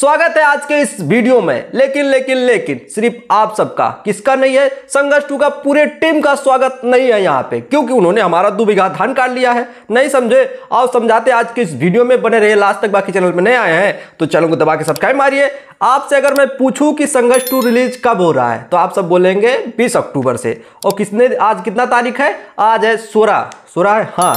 स्वागत है आज के इस वीडियो में लेकिन लेकिन लेकिन सिर्फ आप सबका किसका नहीं है संघर्ष टू का पूरे टीम का स्वागत नहीं है यहाँ पे क्योंकि उन्होंने हमारा दो बीघा धान काट लिया है नहीं समझे आओ समझाते आज के इस वीडियो में बने रहे लास्ट तक बाकी चैनल में नए आए हैं तो चैनल को दबा के सब्सक्राइब मारिए आपसे अगर मैं पूछूं कि संघर्ष टू रिलीज कब हो रहा है तो आप सब बोलेंगे बीस अक्टूबर से और किसने आज कितना तारीख है आज है सोलह सोलह है हाँ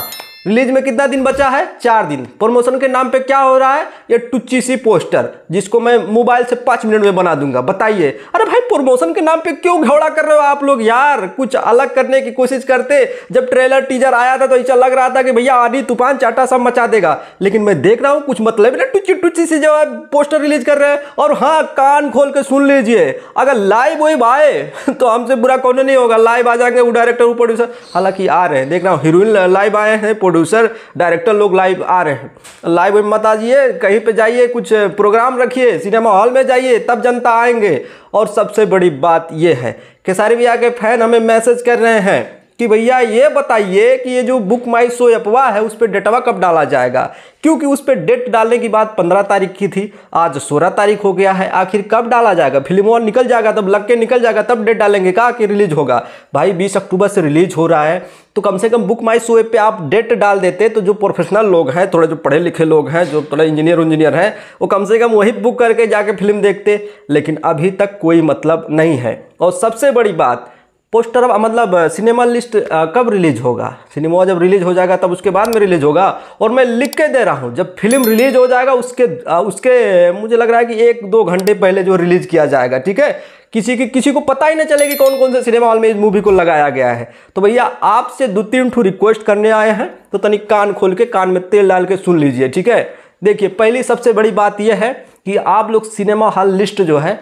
रिलीज में कितना दिन बचा है चार दिन प्रमोशन के नाम पे क्या हो रहा है ये टुच्ची सी पोस्टर जिसको मैं मोबाइल से पाँच मिनट में बना दूंगा बताइए अरे भाई प्रमोशन के नाम पे क्यों घोड़ा कर रहे हो आप लोग यार कुछ अलग करने की कोशिश करते जब ट्रेलर टीजर आया था तो ऐसा लग रहा था कि भैया आधी तूफान चाटा सब मचा देगा लेकिन मैं देख रहा हूँ कुछ मतलब ना टुच्ची टुच्ची सी जो है पोस्टर रिलीज कर रहे हैं और हाँ कान खोल के सुन लीजिए अगर लाइव वही आए तो हमसे बुरा कौन नहीं होगा लाइव आ जाएंगे वो डायरेक्टर वो प्रोड्यूसर हालांकि आ रहे हैं देख रहा हूँ हीरोइन लाइव आए हैं प्रोड्यूसर डायरेक्टर लोग लाइव आ रहे हैं लाइव मत आजिए कहीं पे जाइए कुछ प्रोग्राम रखिए सिनेमा हॉल में जाइए तब जनता आएंगे और सबसे बड़ी बात यह है कि सारे भी आके फैन हमें मैसेज कर रहे हैं कि भैया ये बताइए कि ये जो बुक माई शो अफवाह है उस पर डेटवा कब डाला जाएगा क्योंकि उस पर डेट डालने की बात पंद्रह तारीख की थी आज सोलह तारीख हो गया है आखिर कब डाला जाएगा फिल्म और निकल जाएगा तब लग के निकल जाएगा तब डेट डालेंगे कहा कि रिलीज होगा भाई बीस अक्टूबर से रिलीज हो रहा है तो कम से कम बुक माई शो पे आप डेट डाल देते तो जो प्रोफेशनल लोग हैं थोड़े जो पढ़े लिखे लोग हैं जो थोड़े इंजीनियर उंजीनियर हैं वो कम से कम वही बुक करके जाके फिल्म देखते लेकिन अभी तक कोई मतलब नहीं है और सबसे बड़ी बात पोस्टर मतलब सिनेमा लिस्ट कब रिलीज होगा सिनेमा जब रिलीज हो जाएगा तब उसके बाद में रिलीज होगा और मैं लिख के दे रहा हूँ जब फिल्म रिलीज हो जाएगा उसके उसके मुझे लग रहा है कि एक दो घंटे पहले जो रिलीज किया जाएगा ठीक है किसी की किसी को पता ही नहीं चले कि कौन कौन से सिनेमा हॉल में इस मूवी को लगाया गया है तो भैया आपसे दो तीन ठू रिक्वेस्ट करने आए हैं तो तनिक कान खोल के कान में तेल डाल के सुन लीजिए ठीक है देखिए पहली सबसे बड़ी बात यह है कि आप लोग सिनेमा हॉल लिस्ट जो है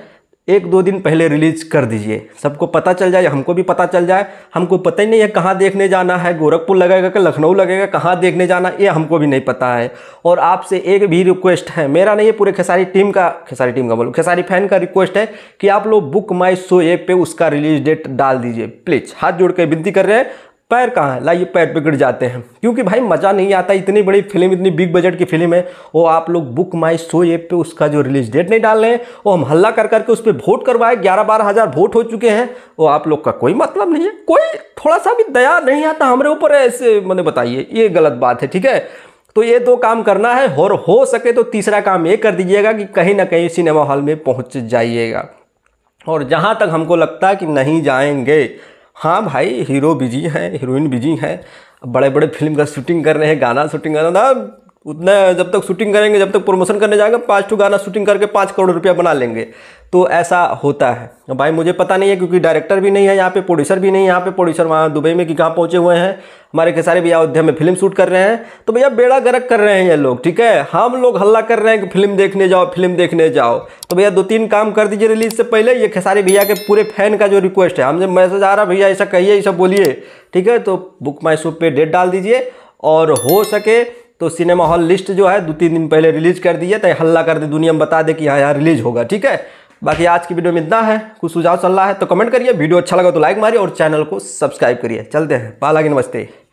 एक दो दिन पहले रिलीज कर दीजिए सबको पता चल जाए हमको भी पता चल जाए हमको पता ही नहीं है कहाँ देखने जाना है गोरखपुर लगेगा कि लखनऊ लगेगा कहाँ देखने जाना ये हमको भी नहीं पता है और आपसे एक भी रिक्वेस्ट है मेरा नहीं है पूरे खेसारी टीम का खेसारी टीम का बोलो खेसारी फैन का रिक्वेस्ट है कि आप लोग बुक माई शो ऐप पर उसका रिलीज डेट डाल दीजिए प्लीज़ हाथ जोड़ के विनती कर रहे हैं पैर कहाँ है लाइए पैर पे गिर जाते हैं क्योंकि भाई मज़ा नहीं आता इतनी बड़ी फिल्म इतनी बिग बजट की फिल्म है वो आप लोग बुक माई शो ऐप पे उसका जो रिलीज डेट नहीं डाल रहे हैं वो हम हल्ला कर करके उस पर वोट करवाए ग्यारह बारह हज़ार वोट हो चुके हैं वो आप लोग का कोई मतलब नहीं है कोई थोड़ा सा भी दया नहीं आता हमारे ऊपर ऐसे मैंने बताइए ये गलत बात है ठीक है तो ये दो काम करना है और हो सके तो तीसरा काम ये कर दीजिएगा कि कहीं ना कहीं सिनेमा हॉल में पहुँच जाइएगा और जहाँ तक हमको लगता है कि नहीं जाएंगे हाँ भाई हीरो बिजी है हीरोइन बिजी है बड़े बड़े फिल्म का शूटिंग कर रहे हैं गाना शूटिंग कर रहे हैं हाँ, उतना जब तक शूटिंग करेंगे जब तक प्रमोशन करने जाएंगे पाँच टू गाना शूटिंग करके पाँच करोड़ रुपया बना लेंगे तो ऐसा होता है भाई मुझे पता नहीं है क्योंकि डायरेक्टर भी नहीं है यहाँ पे प्रोड्यूसर भी नहीं है यहाँ पे प्रोड्यूसर वहाँ दुबई में कि कहाँ पहुँचे हुए हैं हमारे के सारे भैया अयोध्या में फिल्म शूट कर रहे हैं तो भैया बेड़ा गरक कर रहे हैं ये लोग ठीक है हम लोग हल्ला कर रहे हैं कि फिल्म देखने जाओ फिल्म देखने जाओ तो भैया दो तीन काम कर दीजिए रिलीज से पहले ये खेसारी भैया के पूरे फैन का जो रिक्वेस्ट है हमसे मैसेज आ रहा भैया ऐसा कहिए ऐसा बोलिए ठीक है तो बुक माई शो पर डेट डाल दीजिए और हो सके तो सिनेमा हॉल लिस्ट जो है दो तीन दिन पहले रिलीज कर दीजिए तो हल्ला कर दे दुनिया में बता दे कि हाँ, यहाँ यहाँ रिलीज होगा ठीक है बाकी आज की वीडियो में इतना है कुछ सुझाव चल रहा है तो कमेंट करिए वीडियो अच्छा लगा तो लाइक मारिए और चैनल को सब्सक्राइब करिए चलते हैं पाला की नमस्ते